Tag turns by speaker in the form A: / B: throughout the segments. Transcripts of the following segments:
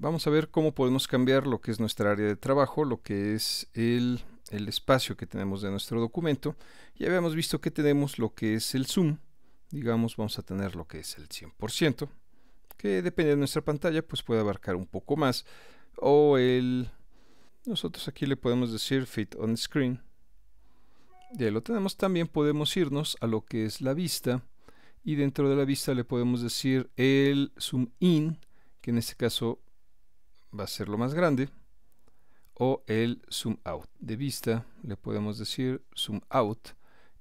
A: vamos a ver cómo podemos cambiar lo que es nuestra área de trabajo, lo que es el, espacio que tenemos de nuestro documento. Ya habíamos visto que tenemos lo que es el zoom, digamos vamos a tener lo que es el 100%, que depende de nuestra pantalla, pues puede abarcar un poco más, o el... Nosotros aquí le podemos decir fit on screen. Ya lo tenemos, también podemos irnos a lo que es la vista y dentro de la vista le podemos decir el zoom in, que en este caso va a ser lo más grande. O el zoom out. De vista le podemos decir zoom out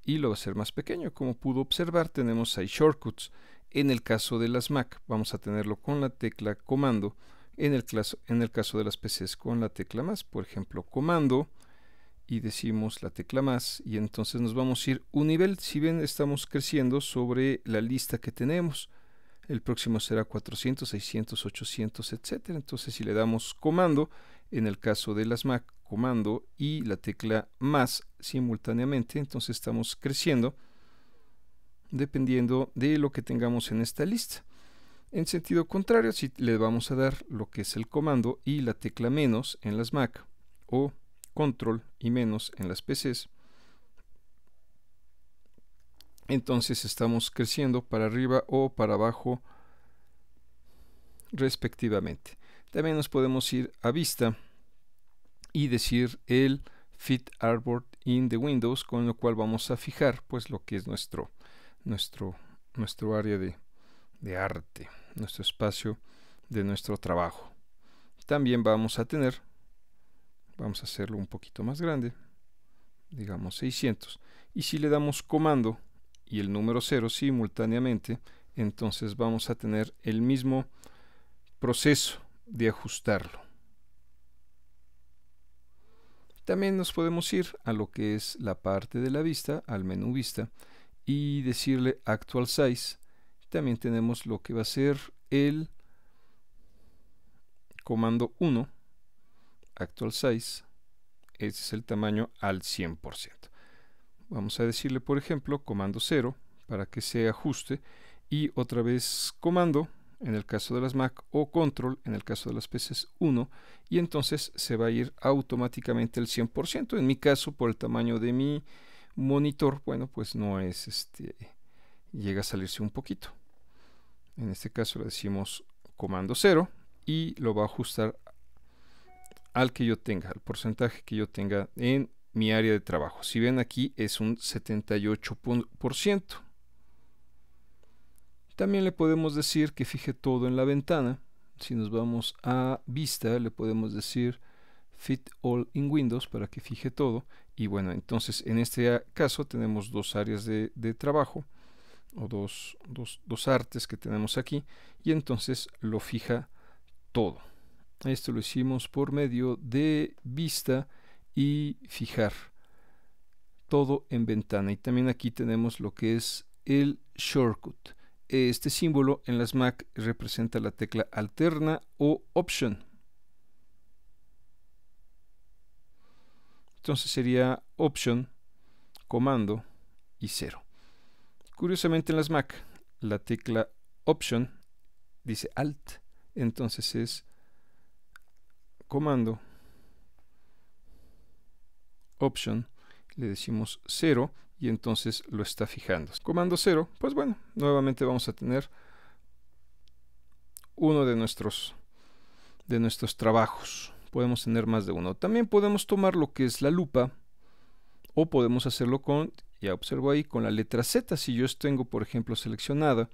A: y lo va a ser más pequeño. Como pudo observar tenemos ahí shortcuts. En el caso de las Mac vamos a tenerlo con la tecla comando. En el, caso, en el caso de las PCs con la tecla más. Por ejemplo comando y decimos la tecla más y entonces nos vamos a ir un nivel. Si bien estamos creciendo sobre la lista que tenemos el próximo será 400, 600, 800, etcétera. Entonces si le damos comando, en el caso de las Mac, comando y la tecla más simultáneamente, entonces estamos creciendo dependiendo de lo que tengamos en esta lista. En sentido contrario, si le vamos a dar lo que es el comando y la tecla menos en las Mac o control y menos en las PCs, entonces estamos creciendo para arriba o para abajo respectivamente. También nos podemos ir a vista y decir el fit artboard in the windows con lo cual vamos a fijar pues lo que es nuestro nuestro nuestro área de, de arte nuestro espacio de nuestro trabajo también vamos a tener vamos a hacerlo un poquito más grande digamos 600 y si le damos comando y el número 0 simultáneamente, entonces vamos a tener el mismo proceso de ajustarlo. También nos podemos ir a lo que es la parte de la vista, al menú vista, y decirle actual size. También tenemos lo que va a ser el comando 1, actual size. Ese es el tamaño al 100% vamos a decirle por ejemplo comando 0 para que se ajuste y otra vez comando en el caso de las Mac o control en el caso de las PCs 1 y entonces se va a ir automáticamente el 100% en mi caso por el tamaño de mi monitor bueno pues no es este llega a salirse un poquito en este caso le decimos comando 0 y lo va a ajustar al que yo tenga al porcentaje que yo tenga en mi área de trabajo. Si ven aquí es un 78%. También le podemos decir que fije todo en la ventana. Si nos vamos a vista le podemos decir fit all in Windows para que fije todo. Y bueno, entonces en este caso tenemos dos áreas de, de trabajo o dos, dos, dos artes que tenemos aquí y entonces lo fija todo. Esto lo hicimos por medio de vista y fijar todo en ventana. Y también aquí tenemos lo que es el shortcut. Este símbolo en las Mac representa la tecla alterna o option. Entonces sería option, comando y cero. Curiosamente en las Mac la tecla option dice alt, entonces es comando option le decimos 0 y entonces lo está fijando. Comando 0, pues bueno, nuevamente vamos a tener uno de nuestros de nuestros trabajos. Podemos tener más de uno. También podemos tomar lo que es la lupa o podemos hacerlo con, ya observo ahí, con la letra Z. Si yo tengo, por ejemplo, seleccionada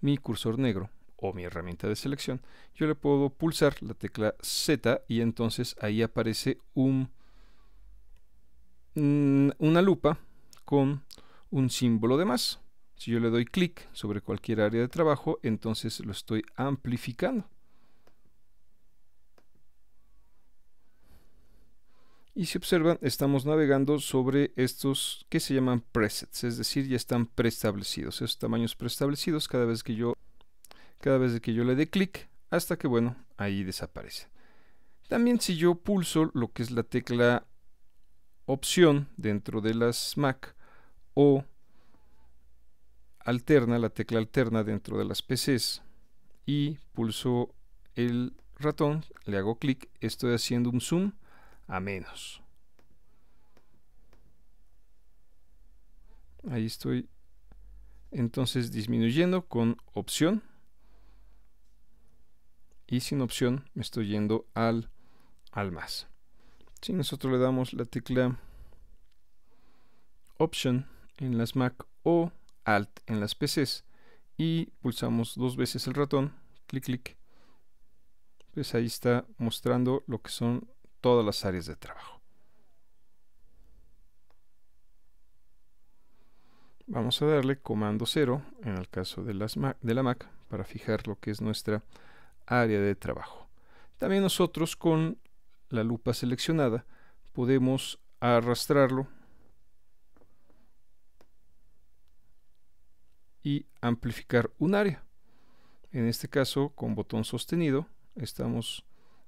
A: mi cursor negro o mi herramienta de selección, yo le puedo pulsar la tecla Z y entonces ahí aparece un Mm, una lupa con un símbolo de más. Si yo le doy clic sobre cualquier área de trabajo, entonces lo estoy amplificando. Y si observan, estamos navegando sobre estos que se llaman presets, es decir, ya están preestablecidos, esos tamaños preestablecidos cada vez que yo cada vez que yo le dé clic, hasta que bueno, ahí desaparece. También si yo pulso lo que es la tecla opción dentro de las Mac o alterna, la tecla alterna dentro de las PCs y pulso el ratón, le hago clic, estoy haciendo un zoom a menos. Ahí estoy entonces disminuyendo con opción y sin opción me estoy yendo al, al más. Si nosotros le damos la tecla Option en las Mac o Alt en las PCs y pulsamos dos veces el ratón, clic clic, pues ahí está mostrando lo que son todas las áreas de trabajo. Vamos a darle comando 0 en el caso de, las Mac, de la Mac para fijar lo que es nuestra área de trabajo. También nosotros con la lupa seleccionada, podemos arrastrarlo y amplificar un área. En este caso, con botón sostenido, estamos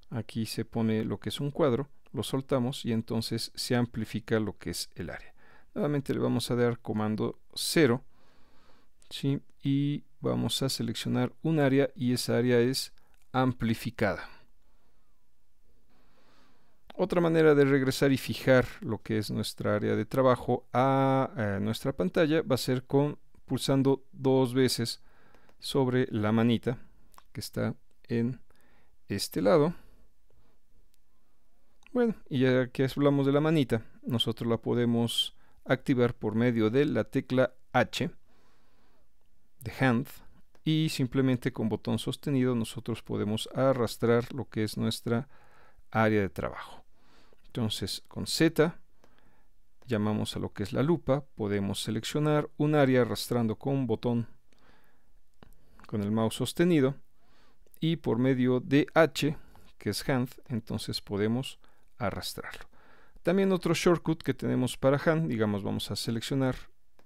A: aquí se pone lo que es un cuadro, lo soltamos y entonces se amplifica lo que es el área. Nuevamente le vamos a dar comando 0 y vamos a seleccionar un área y esa área es amplificada otra manera de regresar y fijar lo que es nuestra área de trabajo a, eh, nuestra pantalla va a ser con pulsando dos veces sobre la manita que está en este lado. Bueno, y ya que hablamos de la manita, nosotros la podemos activar por medio de la tecla H de Hand y simplemente con botón sostenido nosotros podemos arrastrar lo que es nuestra área de trabajo. Entonces con Z llamamos a lo que es la lupa, podemos seleccionar un área arrastrando con un botón con el mouse sostenido y por medio de H, que es hand, entonces podemos arrastrarlo. También otro shortcut que tenemos para hand, digamos vamos a seleccionar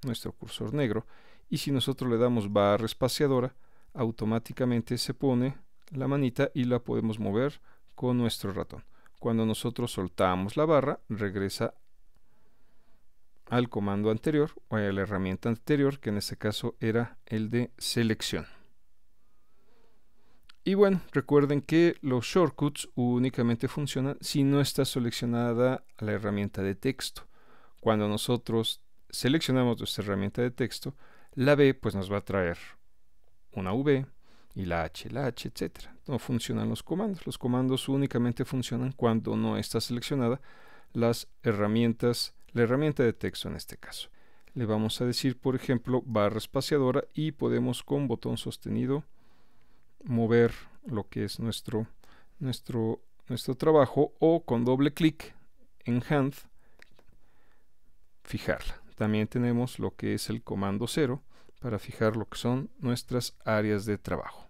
A: nuestro cursor negro y si nosotros le damos barra espaciadora, automáticamente se pone la manita y la podemos mover con nuestro ratón. Cuando nosotros soltamos la barra, regresa al comando anterior o a la herramienta anterior, que en este caso era el de selección. Y bueno, recuerden que los shortcuts únicamente funcionan si no está seleccionada la herramienta de texto. Cuando nosotros seleccionamos nuestra herramienta de texto, la B pues nos va a traer una V, y la H, la H, etc. No funcionan los comandos. Los comandos únicamente funcionan cuando no está seleccionada las herramientas, la herramienta de texto en este caso. Le vamos a decir, por ejemplo, barra espaciadora y podemos con botón sostenido mover lo que es nuestro, nuestro, nuestro trabajo o con doble clic en hand fijarla. También tenemos lo que es el comando cero para fijar lo que son nuestras áreas de trabajo.